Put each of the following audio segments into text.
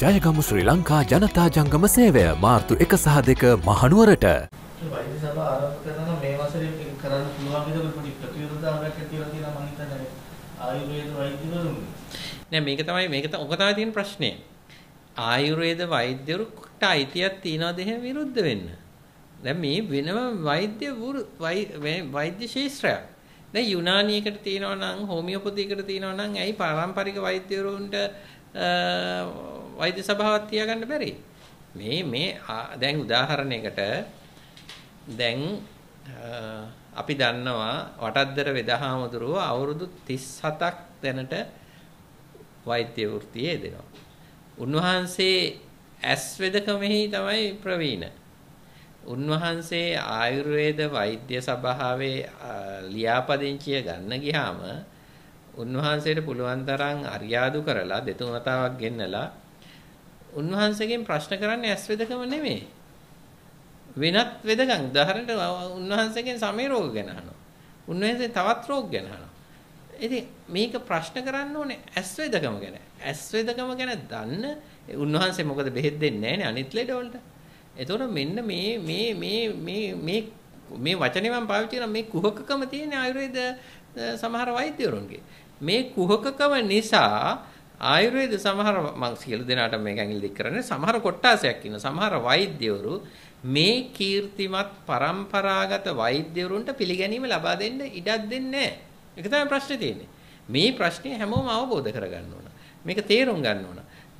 ජයගමු ශ්‍රී ලංකා ජනතා ජංගම සේවය මාර්තු එක සහ දෙක මහනුවරට නෑ මේක තමයි මේක ඔකතම තියෙන ප්‍රශ්නය ආයුර්වේද වෛද්‍යවරුට අයිතියක් තියනවාද එහෙම විරුද්ධ වෙන්න දැන් මේ වෙනම වෛද්‍ය වෛද්‍ය ශාස්ත්‍රයක් දැන් යුනානියකට තියෙනවා නම් හෝමියෝපතියකට තියෙනවා නම් ඇයි පාරම්පරික වෛද්‍යවරුන්ට වෛද්‍ය සභාවක් තියාගන්න බැරි? මේ මේ දැන් උදාහරණයකට දැන් අපි දන්නවා වටද්දර වෙදහාමුදුරුව අවුරුදු 37ක් දැනට වෛද්‍ය වෘත්තියේ දෙනවා. උන්වහන්සේ ඇස් වෙදකමෙහි තමයි ප්‍රවීණ. උන්වහන්සේ ආයුර්වේද වෛද්‍ය සභාවේ ලියාපදිංචිය ගන්න ගියාම උන්වහන්සේට පුළුවන් තරම් අරියාදු කරලා දෙතුන් වතාවක් ගෙන්නලා උන්වහන්සේගෙන් ප්‍රශ්න කරන්නේ ඇස් වෙදකම නෙමෙයි වෙනත් වෙදකම් උදාහරණයට උන්වහන්සේගෙන් සමේ රෝග ගැන අහනවා උන්වහන්සේ තවත් රෝග ගැන අහනවා ඉතින් මේක ප්‍රශ්න කරන්න ඕනේ ඇස් වෙදකම ගැන ඇස් වෙදකම ගැන දන්න උන්වහන්සේ මොකද බෙහෙත් දෙන්නේ නැහැ නේ අනිත් ලෙඩවලට එතකොට මෙන්න මේ මේ මේ මේ මේ මේ වචනේ මම පාවිච්චි කරන මේ කුහකකම තියෙන ආයුර්වේද සමහර වෛද්‍යවරුන්ගේ. මේ කුහකකම නිසා ආයුර්වේද සමහර මම සියලු දෙනාට මේක ඇඟිලි දික් කරන්නේ සමහර කොට්ටාසයක් ඉන්න සමහර වෛද්‍යවරු මේ කීර්තිමත් પરම්පරාගත වෛද්‍යවරුන්ට පිළිගැනීම ලබා දෙන්න ඉඩක් දෙන්නේ නැහැ. ඒක තමයි ප්‍රශ්නේ තියෙන්නේ. මේ ප්‍රශ්නේ හැමෝම අවබෝධ කරගන්න ඕන. මේක තේරුම් ගන්න ඕන.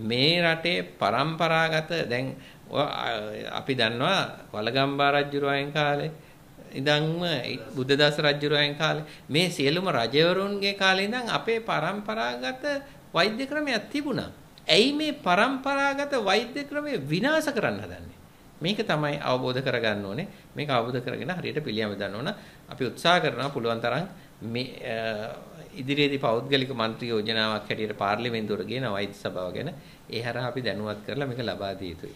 මේ රටේ પરම්පරාගත දැන් අපි දන්නවා වලගම්බා රජුරයන් කාලේ ඉඳන්ම බුද්ධදාස රජුරයන් කාලේ මේ සියලුම රජවරුන්ගේ කාලේ ඉඳන් අපේ પરම්පරාගත වෛද්‍ය ක්‍රමයක් තිබුණා. ඇයි මේ પરම්පරාගත වෛද්‍ය ක්‍රමය විනාශ කරන්න හදන්නේ? මේක තමයි අවබෝධ කරගන්න ඕනේ. මේක අවබෝධ කරගෙන හරියට පිළියම් දාන්න ඕන. අපි උත්සාහ කරනවා පුළුවන් තරම් මේ ඉදිරියේදී පෞද්ගලික මන්ත්‍රී යෝජනාවක් හැටියට පාර්ලිමේන්තුවට ගේන වෛද්‍ය සභාව ගැන ඒ හරහා අපි දැනුවත් කරලා මේක ලබා දිය යුතුයි.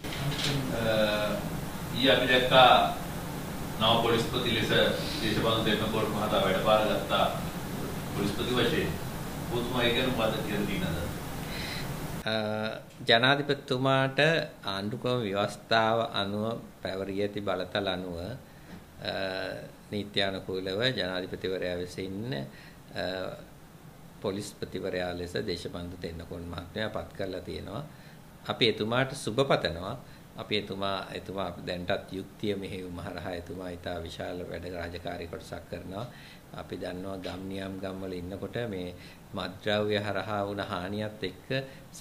ඊ අපි දැක්කා නව පොලිස්පති ලෙස දේශපාලන දෙන්නකෝර මහතා වැඩපාර ගත්තා පොලිස්පති වශයෙන්. ඔබතුමා ඒ ගැන මොකද කියලා තියෙනවද? ජනාධිපතිතුමාට ආණ්ඩුක්‍රම ව්‍යවස්ථාව අනුව පැවරී ඇති බලතල අනුව නීත්‍යානුකූලව ජනාධිපතිවරයා විසින් පොලිස්පතිවරයා ලෙස දේශපන්දු තෙන්නකෝන් මහත්මයා පත් කරලා තියෙනවා. අපි එතුමාට සුබ පතනවා. අපි එතුමා එතුමා දැන්ටත් යුක්තිය මෙහෙයුම හරහා එතුමා ඊටා විශාල වැඩ රාජකාරී කොටසක් කරනවා. අපි දන්නවා ගම් නියම් ගම්වල ඉන්නකොට මේ මත්ද්‍රව්‍ය හරහා වුණ හානියත් එක්ක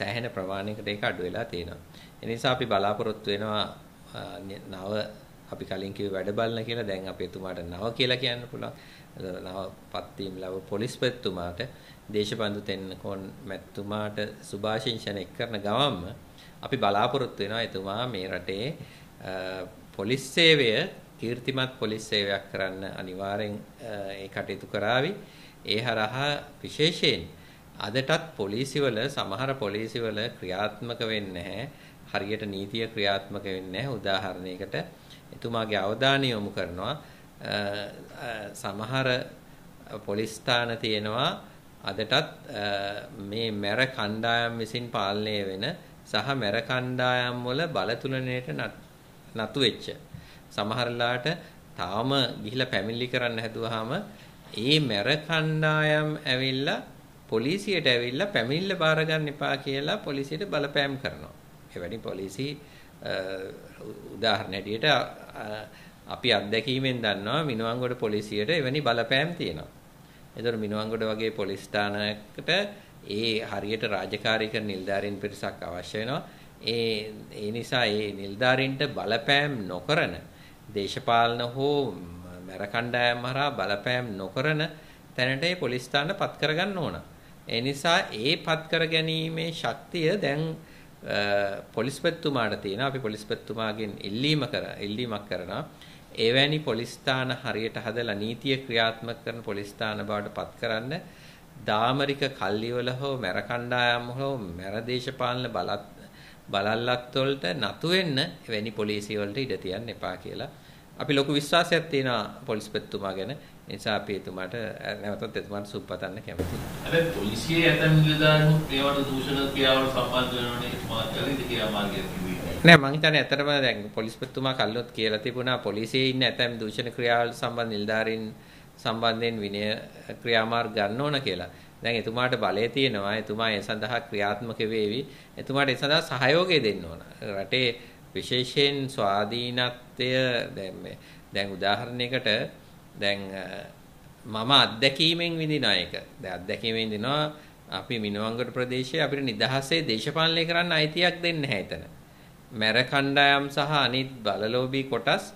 සෑහෙන ප්‍රමාණයකට ඒක අඩු වෙලා තියෙනවා. ඒ නිසා අපි බලාපොරොත්තු වෙනවා නව අපි කලින් කිව්ව වැඩ බලන කියලා දැන් අපි එතුමාට නව කියලා කියන්න පුළුවන්. නවපත් වීම ලැබ පොලිස්පතිතුමාට දේශබන්දු තෙන්නකෝන් මැතිතුමාට සුභාශිංසන එක් කරන ගමන්ම අපි බලාපොරොත්තු වෙනවා එතුමා මේ රටේ පොලිස් සේවය කීර්තිමත් පොලිස් සේවයක් කරන්න අනිවාර්යෙන් ඒ කටයුතු කරાવી. ඒ හරහා විශේෂයෙන් අදටත් පොලිසිවල සමහර පොලිසිවල ක්‍රියාත්මක වෙන්නේ නැහැ. හරියට නීතිය ක්‍රියාත්මක වෙන්නේ නැහැ. උදාහරණයකට එතුමාගේ අවධානය යොමු කරනවා සමහර පොලිස් ස්ථාන තියෙනවා අදටත් මේ මැර කණ්ඩායම් විසින් පාලනය වෙන සහ මැර කණ්ඩායම් වල බලතුලනයට නතු වෙච්ච සමහරලාට තාම ගිහිලා පැමිණිලි කරන්න හැදුවාම ඒ මැර කණ්ඩායම් ඇවිල්ලා පොලිසියට ඇවිල්ලා පැමිණිල්ල බාර ගන්න එපා කියලා පොලිසියට බලපෑම් කරනවා. එවැනි පොලිසි උදාහරණ ඇටියට අපි අත්දැකීමෙන් දන්නවා මිනුවන්ගොඩ පොලිසියට එවැනි බලපෑම් තියෙනවා. එතකොට මිනුවන්ගොඩ වගේ පොලිස් ස්ථානයකට ඒ හරියට රාජකාරී කරන නිලධාරීන් පිරිසක් අවශ්‍ය වෙනවා. ඒ ඒ නිසා ඒ නිලධාරීන්ට බලපෑම් නොකරන දේශපාලන හෝ මැර කණ්ඩායම් හරහා බලපෑම් නොකරන තැනට ඒ පොලිස් ස්ථාන පත් කරගන්න ඕන. ඒ නිසා ඒ පත් කර ගැනීමේ ශක්තිය දැන් පොලිස්පතිතුමාට තියෙනවා. අපි පොලිස්පතිතුමාගෙන් ඉල්ලීම කර ඉල්ලීමක් කරනවා. එවැනි පොලිස් ස්ථාන හරියට හදලා නීතිය ක්‍රියාත්මක කරන පොලිස් ස්ථාන බවට පත් කරන්න දාමරික කල්ලිවල හෝ මැර කණ්ඩායම් හෝ මැර දේශපාලන බලත් බලල්ලත් වලට නතු වෙන්න එවැනි පොලිසිය වලට ඉඩ තියන්න එපා කියලා අපි ලොකු විශ්වාසයක් තියෙනවා පොලිස්පතිතුමා ගැන. ඒ නිසා අපි එතුමාට නැවතත් එතුමාට සුබපතන්න කැමතියි. හැබැයි පොලිසියේ ඇතම් නිලධාරීන් මේවට දූෂණ ක්‍රියාවල සම්බන්ධ වෙනවනේ මාත්‍යලිද ක්‍රියාමාර්ගයක්. නෑ මං හිතන්නේ ඇත්තටම දැන් පොලිස්පතිතුමා කල්ලොත් කියලා තිබුණා පොලිසියේ ඉන්න ඇතැම් දූෂණ ක්‍රියාවල් සම්බන්ධ නිලධාරීන් සම්බන්ධයෙන් විනය ක්‍රියාමාර්ග ගන්න ඕන කියලා. දැන් එතුමාට බලය තියෙනවා. එතුමා ඒ සඳහා ක්‍රියාත්මක වේවි. එතුමාට ඒ සඳහා සහයෝගය දෙන්න ඕන. රටේ විශේෂයෙන් ස්වාධීනත්වය දැන් දැන් උදාහරණයකට දැන් මම අත්දැකීමෙන් විඳින එක. දැන් අත්දැකීමෙන් විඳිනවා අපි මිනවංගඩ ප්‍රදේශයේ අපිට නිදහසේ දේශපාලනය කරන්න අයිතියක් දෙන්නේ නැහැ එතන. මැර කණ්ඩායම් සහ අනිත් බලලෝබී කොටස්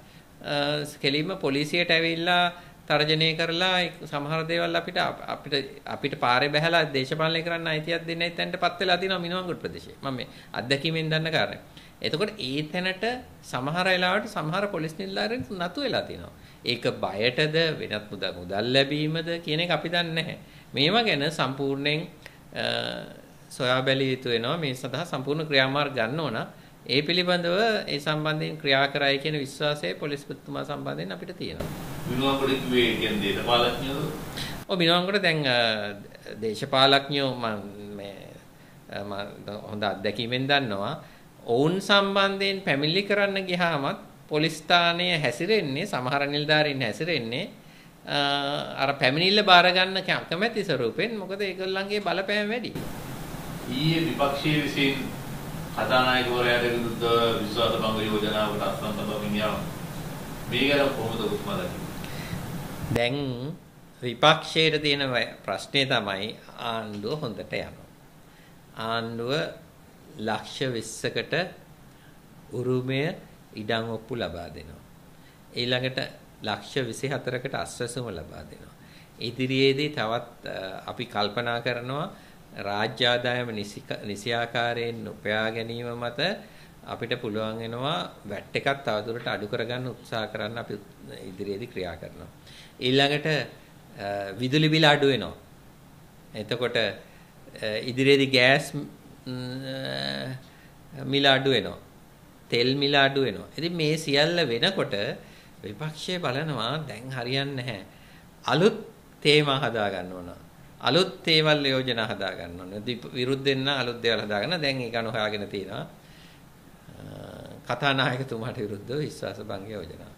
කෙලින්ම පොලිසියට ඇවිල්ලා තර්ජනය කරලා සමහර දේවල් අපිට අපිට අපිට පාරේ බහැලා දේශපාලනය කරන්න අයිතියක් දෙන්නේ නැති තැනටපත් වෙලා තියෙනවා මිනුවන්ගොඩ ප්‍රදේශයේ. මම මේ අත්දැකීමෙන් දන්න කාරණේ. එතකොට ඒ තැනට සමහර වෙලාවට සමහර පොලිස් නිලධාරීන් නතු වෙලා තියෙනවා. ඒක බයටද වෙනත් මුදල් ලැබීමද කියන එක අපි දන්නේ නැහැ. මේවා ගැන සම්පූර්ණයෙන් සොයා බැලිය යුතු වෙනවා. මේ සඳහා සම්පූර්ණ ක්‍රියාමාර්ග ගන්න ඕනා. ඒ පිළිබඳව ඒ සම්බන්ධයෙන් ක්‍රියා කරයි කියන විශ්වාසය පොලිස්පතිතුමා සම්බන්ධයෙන් අපිට තියෙනවා. මිනුවන්කොඩ කිව්වේ කියන්නේ දේශපාලඥයෝ. ඔව් මිනුවන්කොඩ දැන් දේශපාලඥයෝ මම මම හොඳ අත්දැකීමෙන් දන්නවා. ඔවුන් සම්බන්ධයෙන් පැමිණිලි කරන්න ගියාමත් පොලිස් ස්ථානය හැසිරෙන්නේ සමහර නිලධාරීන් හැසිරෙන්නේ අර පැමිණිල්ල බාර ගන්න කැමැති ස්වරූපෙන් මොකද ඒගොල්ලන්ගේ බලපෑම වැඩි. ඊයේ විපක්ෂයේ විසින් කතානායකවරයාට විරුද්ධව විශ්වාස භංග යෝජනාවකට අත්සන් තබමින් යනවා. මේ ගැන කොහොමද ඔබතුමා දකින්නේ? දැන් විපක්ෂයේ තියෙන ප්‍රශ්නේ තමයි ආණ්ඩුව හොඳට යනවා. ආණ්ඩුව ලක්ෂ 20කට උරුමය ඉඩම් ඔප්පු ලබා දෙනවා. ඊළඟට ලක්ෂ 24කට අස්වැසුම ලබා දෙනවා. ඉදිරියේදී තවත් අපි කල්පනා කරනවා රාජ්‍ය ආදායම නිසියාකාරයෙන් උපයා ගැනීම මත අපිට පුළුවන් වෙනවා වැට් එකක් තවදුරට අඩු කරගන්න උත්සාහ කරන්න අපි ඉදිරියේදී ක්‍රියා කරනවා. ඊළඟට විදුලි බිල අඩු වෙනවා. එතකොට ඉදිරියේදී ගෑස් මිල අඩු වෙනවා. තෙල් මිල අඩු වෙනවා. ඉතින් මේ සියල්ල වෙනකොට විපක්ෂය බලනවා දැන් හරියන්නේ නැහැ. අලුත් තේමා හදා ගන්න ඕන. අලුත් ඒවල් යෝජනා හදා ගන්න ඕනේ. විරුද්ධ වෙන්න අලුත් දේවල් හදා ගන්න. දැන් ඒක අනුහාගෙන තිනවා. කථානායකතුමාට විරුද්ධව විශ්වාස භංග යෝජනා.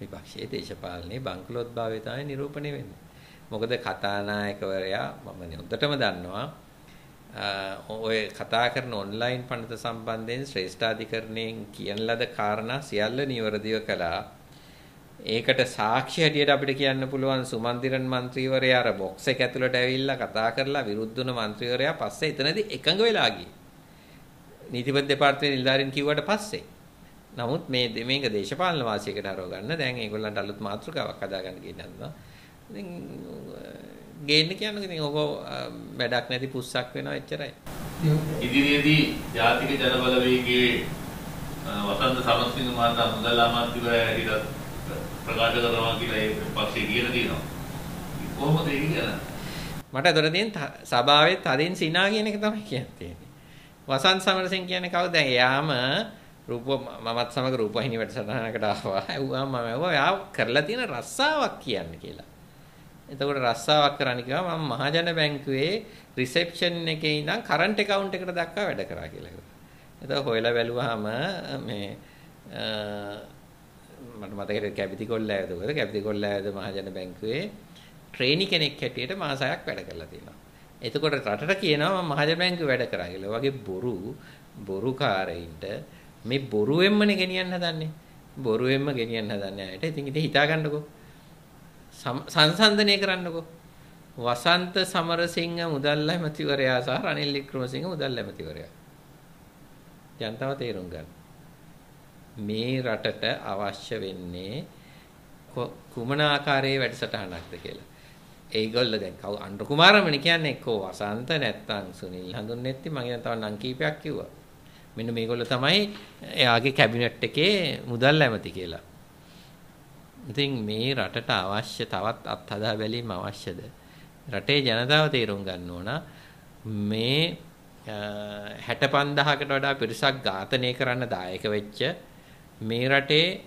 විපක්ෂයේ දේශපාලනයේ බංකොලොත්භාවය තමයි නිරූපණය වෙන්නේ. මොකද කථානායකවරයා මම හොඳටම දන්නවා ඔය කතා කරන ඔන්ලයින් පඬත සම්බන්ධයෙන් ශ්‍රේෂ්ඨාධිකරණයෙන් කියන ලද කාරණා සියල්ල නිවැරදිව කළා. ඒකට සාක්ෂි හැටියට අපිට කියන්න පුළුවන් සුමන්දිරන් മന്ത്രിවරයා අර බොක්ස් එක ඇතුළට ඇවිල්ලා කතා කරලා විරුද්ධ වුණ മന്ത്രിවරයා පස්සේ එතනදී එකඟ වෙලා ගියේ. නීතිපති දෙපාර්තමේන්තුවේ නිලධාරීන් කිව්වට පස්සේ. නමුත් මේ මේක දේශපාලන වාසියකට හරව ගන්න දැන් ඒගොල්ලන්ට අලුත් මාතෘකාවක් හදාගන්න කියනවා. ඉතින් ගේන්න කියන්නේ ඉතින් ඔක වැඩක් නැති පුස්සක් වෙනවා එච්චරයි. ඉදිරියේදී ජාතික ජනබලවේගයේ වසන්ත සමස්තිංග මාතා මුදල් අමාත්‍යවරයා හිටත් ප්‍රකාශ කරනවා කියලා ඒ පක්ෂය කියලා තියෙනවා. කොහොමද ඒක ගැන? මට අතට තියෙන සභාවේ තදින් සිනා කියන එක තමයි කියන්නේ. වසන්ත සමරසිංහ කියන්නේ කවුද? එයාම රූප මමත් සමග රූපහිනී වැඩසටහනකට ආවා. ඇහුවාම මම ඇහුවා එයා කරලා තියෙන රස්සාවක් කියන්න කියලා. එතකොට රස්සාවක් කරන්න කිව්වා මම මහජන බැංකුවේ රිසෙප්ෂන් එකේ ඉඳන් කරන්ට් account එකට දක්වා වැඩ කරා කියලා. එතකොට හොයලා බැලුවාම මේ මට මතකයි කැපිති කොල්ලෑද උගද කැපිති කොල්ලෑද මහජන බැංකුවේ ට්‍රේනි කෙනෙක් හැටියට මාසයක් වැඩ කරලා තියෙනවා. එතකොට රටට කියනවා මම මහජන බැංකුවේ වැඩ කරා කියලා. වගේ බොරු බොරුකාරයින්ට මේ බොරුවෙන්මනේ ගෙනියන්න හදන්නේ. බොරුවෙන්ම ගෙනියන්න හදන්නේ අයට. ඉතින් ඉතින් හිතාගන්නකෝ. සංසන්දනය කරන්නකෝ. වසන්ත සමරසිංහ මුදල් ඇමතිවරයා සහ රනිල් වික්‍රමසිංහ මුදල් ඇමතිවරයා. ජනතාව තේරුම් ගන්න. මේ රටට අවශ්‍ය වෙන්නේ කුමන ආකාරයේ වැඩසටහනක්ද කියලා. ඒගොල්ලෝ දැන් කවු අනුර කුමාරමනේ කියන්නේ එක්කෝ වසන්ත නැත්තම් සුනිල් හඳුන්නේත්ති මම ඉතින් තව නම් කීපයක් කිව්වා. මෙන්න මේගොල්ලෝ තමයි එයාගේ කැබිනට් එකේ මුදල් ඇමති කියලා. ඉතින් මේ රටට අවශ්‍ය තවත් අත්හදා බැලීම අවශ්‍යද? රටේ ජනතාව තේරුම් ගන්න ඕන මේ 65000කට වඩා පිරිසක් ඝාතනය කරන්න දායක වෙච්ච මේ රටේ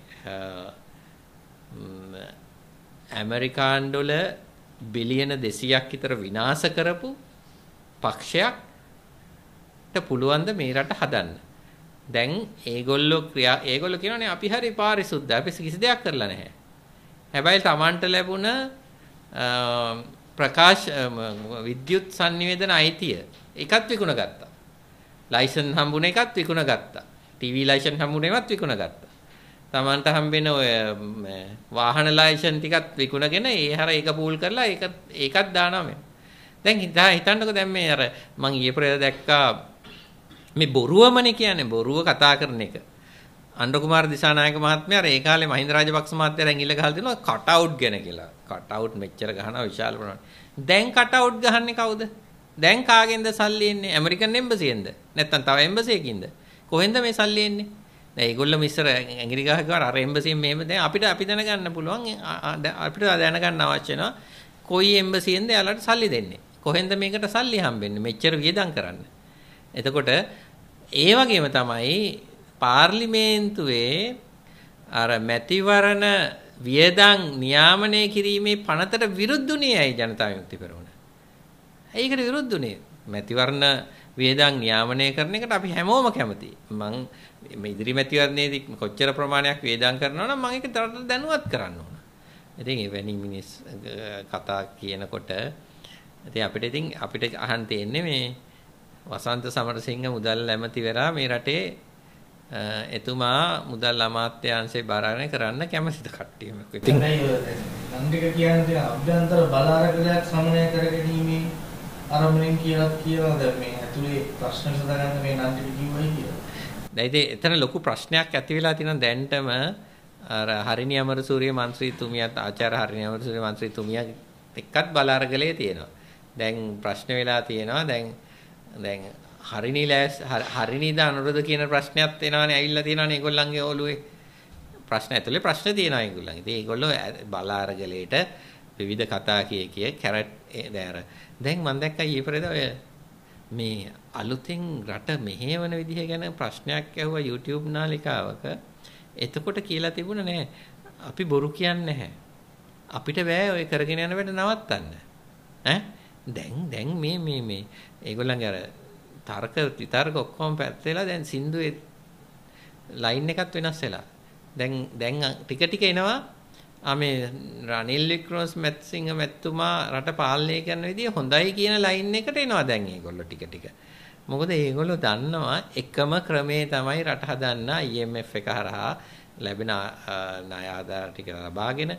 ඇමරිකාන් ඩොල බිලියන 200ක් විතර විනාශ කරපු පක්ෂයක්ට පුළුවන් ද මේ රට හදන්න. දැන් ඒගොල්ලෝ ක්‍රියා ඒගොල්ලෝ කියනවානේ අපි හරි පාරිශුද්ධ අපි කිසි දෙයක් කරලා නැහැ. හැබැයි Tamanට ලැබුණ ප්‍රකාශ විද්‍යුත් sannivedana අයිතිය එකත් විකුණ ගත්තා. ලයිසන් හම්බුන එකත් විකුණ ගත්තා. ටීවී ලයිසන් හම්බුනේවත් විකුණ ගත්තා. Tamanට හම්බෙන ඔය වාහන ලයිසන් ටිකත් විකුණගෙන ඒ හැර ඒක පූල් කරලා ඒක ඒකත් දානවා මේ. දැන් හිතන්නකෝ දැන් මේ අර මං ඊයේ පෙරේද දැක්කා මේ බොරුවමනේ කියන්නේ බොරුව කතා කරන එක. අන්ඩ කුමාර දිසානායක මහත්මයා අර ඒ කාලේ මහින්ද රාජපක්ෂ මහත්තයා දැන් ඉල්ල ගහලා දෙනවා කට් අවුට් ගැන කියලා. කට් අවුට් මෙච්චර ගහනවා විශාල ප්‍රමාණයක්. දැන් කට් අවුට් ගහන්නේ කවුද? දැන් කාගෙන්ද සල්ලි එන්නේ? ඇමරිකන් එම්බසියෙන්ද? නැත්නම් තව එම්බසියකින්ද? කොහෙන්ද මේ සල්ලි එන්නේ? දැන් ඒගොල්ලෝ ඉස්සර ඇඟිලි ගහ ගාන අර එම්බසියෙන් මෙහෙම දැන් අපිට අපි දැනගන්න පුළුවන් අපිට දැනගන්න අවශ්‍ය වෙනවා කොයි එම්බසියෙන්ද යාලට සල්ලි දෙන්නේ? කොහෙන්ද මේකට සල්ලි හම්බෙන්නේ? මෙච්චර වියදම් කරන්න. එතකොට ඒ වගේම තමයි පාර්ලිමේන්තුවේ අර මැතිවරණ වියදම් නියාමනය කිරීමේ පනතට විරුද්ධුනේ ඇයි ජනතා විමුක්ති පෙරමුණ. ඒකට විරුද්ධුනේ. මැතිවරණ වේදන් නියාමනය කරන එකට අපි හැමෝම කැමතියි. මං මේ ඉදිරි මැතිවරණයේදී කොච්චර ප්‍රමාණයක් වේදන් කරනවා නම් මම ඒක දරට දැනුවත් කරන්න ඕන. ඉතින් එවැනි මිනිස් කතා කියනකොට ඉතින් අපිට ඉතින් අපිට අහන්න තියෙන්නේ මේ වසන්ත සමරසිංහ මුදල් ඇමතිවරයා මේ රටේ එතුමා මුදල් අමාත්‍යාංශේ බාරගෙන කරන්න කැමතිද කට්ටියම. ඉතින් නන්දික කියන්නේ අභ්‍යන්තර බලාරකලයක් සමනය කරගැනීමේ අරමුණෙන් කියලාත් කියලා දැන් මේ ඇතුලේ ප්‍රශ්න සදාගන්න මේ නන්දිට කිව්වයි කියලා. දැන් එතන ලොකු ප්‍රශ්නයක් ඇති වෙලා තියෙනවා දැන්ටම අර හරිනි අමරසූරිය මන්ත්‍රීතුමියත් ආචාර්ය හරිනි අමරසූරිය මන්ත්‍රීතුමියත් එක්කත් බලාරගලේ තියෙනවා. දැන් ප්‍රශ්න වෙලා තියෙනවා දැන් දැන් හරිනි ලෑස් හරිනිද අනුරද කියන ප්‍රශ්නයත් එනවනේ ඇවිල්ලා තියෙනවනේ ඒගොල්ලන්ගේ ඔළුවේ. ප්‍රශ්න ඇතුලේ ප්‍රශ්න තියෙනවා ඒගොල්ලන්ගේ. ඉතින් ඒගොල්ලෝ බලාරගලේට විවිධ කතා කිය කිය කැරට් දෑර. දැන් මම දැක්කා ඊපරේද ඔය මේ අලුතින් රට මෙහෙවන විදිහ ගැන ප්‍රශ්නයක් ඇහුවා YouTube නාලිකාවක. එතකොට කියලා තිබුණ නෑ අපි බොරු කියන්නේ නැහැ. අපිට බෑ ඔය කරගෙන යන වැඩ නවත්තන්න. ඈ දැන් දැන් මේ මේ මේ ඒගොල්ලන්ගේ අර තර්ක විතර්ක ඔක්කොම පැත්ත වෙලා දැන් සින්දුවේ ලයින් එකත් වෙනස් වෙලා. දැන් දැන් ටික ටික එනවා මේ රනිල් වික්‍රමස් මැතිසිංහ මැතිතුමා රට පාලනය කරන විදිය හොඳයි කියන ලයින් එකට එනවා දැන් මේගොල්ලෝ ටික ටික. මොකද මේගොල්ලෝ දන්නවා එකම ක්‍රමේ තමයි රට හදන්න IMF එක හරහා ලැබෙන ණය ආධාර ටික ලබාගෙන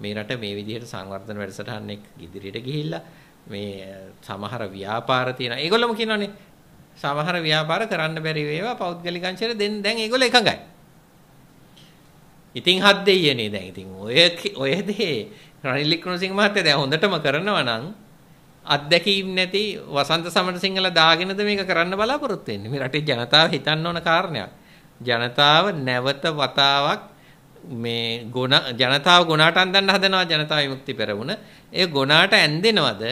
මේ රට මේ විදිහට සංවර්ධන වැඩසටහන් එක් ඉදිරියට ගිහිල්ලා මේ සමහර ව්‍යාපාර තියෙනවා. ඒගොල්ලොම කියනවානේ සමහර ව්‍යාපාර කරන්න බැරි වේවා පෞද්ගලික අංශයට දැන් දැන් ඒගොල්ලෝ එකඟයි. ඉතින් හත් දෙයියනේ දැන් ඉතින් ඔය ඔය දේ රනිල් වික්‍රමසිංහ මහත්තයා දැන් හොඳටම කරනවා නම් අත්දැකීම් නැති වසන්ත සමරසිංහල දාගෙනද මේක කරන්න බලාපොරොත්තු වෙන්නේ මේ රටේ ජනතාව හිතන්න ඕන කාරණයක් ජනතාව නැවත වතාවක් මේ ගුණ ජනතාව ගුණාට අන්දන්න හදනවා ජනතාව විමුක්ති පෙරමුණ ඒ ගුණාට ඇන්දෙනවද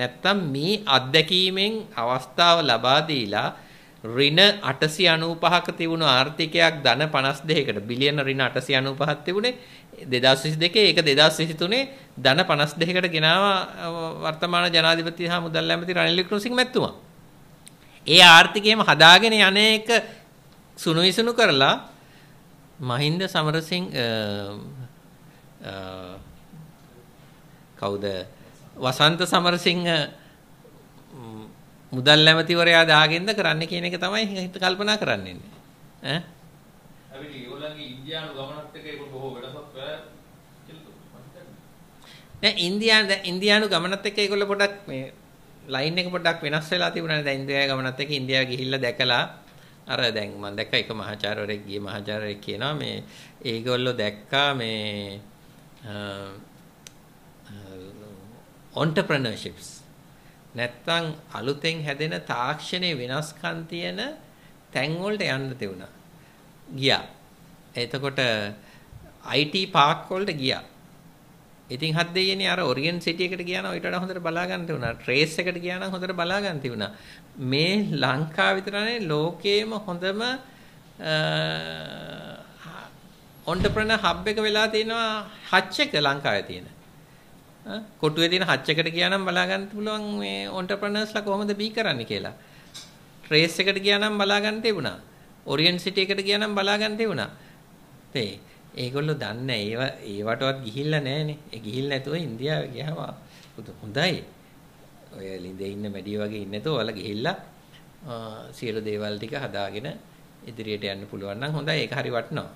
නැත්තම් මේ අත්දැකීමෙන් අවස්ථාව ලබා දීලා ඍණ 895ක තිබුණු ආර්ථිකයක් ධන 52කට බිලියන ඍණ 895ක් තිබුණේ 2022 ඒක 2023 ධන 52කට ගෙනාවා වර්තමාන ජනාධිපති හා මුදල් ඇමති රනිල් වික්‍රමසිංහ මැතිතුමා. ඒ ආර්ථිකයම හදාගෙන යන එක සුණුවිසුණු කරලා මහින්ද සමරසිංහ කවුද වසන්ත සමරසිංහ මුදල් නැමැතිවරයා දාගෙන්ද කරන්නේ කියන එක තමයි හිත කල්පනා කරන්නේ ඈ අපි ඒගොල්ලන්ගේ ඉන්දියානු ගමනත් එක්ක ඒක බොහෝ වෙනසක් නෑ ඉන්දියානු ඉන්දියානු ගමනත් එක්ක ඒගොල්ලෝ පොඩක් මේ ලයින් එක පොඩක් වෙනස් වෙලා තිබුණානේ දැන් ඉන්දියාවේ ගමනත් එක්ක ඉන්දියාව ගිහිල්ලා දැකලා අර දැන් මම දැක්කා එක මහාචාර්යවරයෙක් ගිය මහාචාර්යවරයෙක් කියනවා මේ ඒගොල්ලෝ දැක්කා මේ entrepreneurships නැත්තම් අලුතෙන් හැදෙන තාක්ෂණයේ වෙනස්කම් තියෙන තැන් වලට යන්න තිබුණා. ගියා. එතකොට IT පාක් වලට ගියා. ඉතින් හත් දෙයියනේ අර ඔරියන් සිටි එකට ගියා නම් ඊට වඩා හොඳට බලා ගන්න තිබුණා. ට්‍රේස් එකට ගියා නම් හොඳට බලා ගන්න තිබුණා. මේ ලංකාව විතරනේ ලෝකයේම හොඳම ඔන්ටර්ප්‍රනර් හබ් එක වෙලා තිනවා හච් එක ලංකාවේ තියෙන. කොටුවේ තියෙන හච්චකට ගියානම් බලාගන්න පුළුවන් මේ ඔන්ටර්ප්‍රනර්ස්ලා කොහොමද බී කරන්නේ කියලා. ට්‍රේස් එකට ගියානම් බලාගන්න තිබුණා. ඔරියන් සිටි එකට ගියානම් බලාගන්න තිබුණා. තේ ඒගොල්ලෝ දන්නේ ඒව ඒවටවත් ගිහිල්ලා නැහනේ. ඒ ගිහිල්ලා නැතුව ඉන්දියාවේ ගියාම හොඳයි. ඔය ලින්දේ ඉන්න මැඩිය වගේ ඉන්නේ නැතෝ ඔයාලා ගිහිල්ලා සියලු දේවල් ටික හදාගෙන ඉදිරියට යන්න පුළුවන් නම් හොඳයි. ඒක හරි වටිනවා.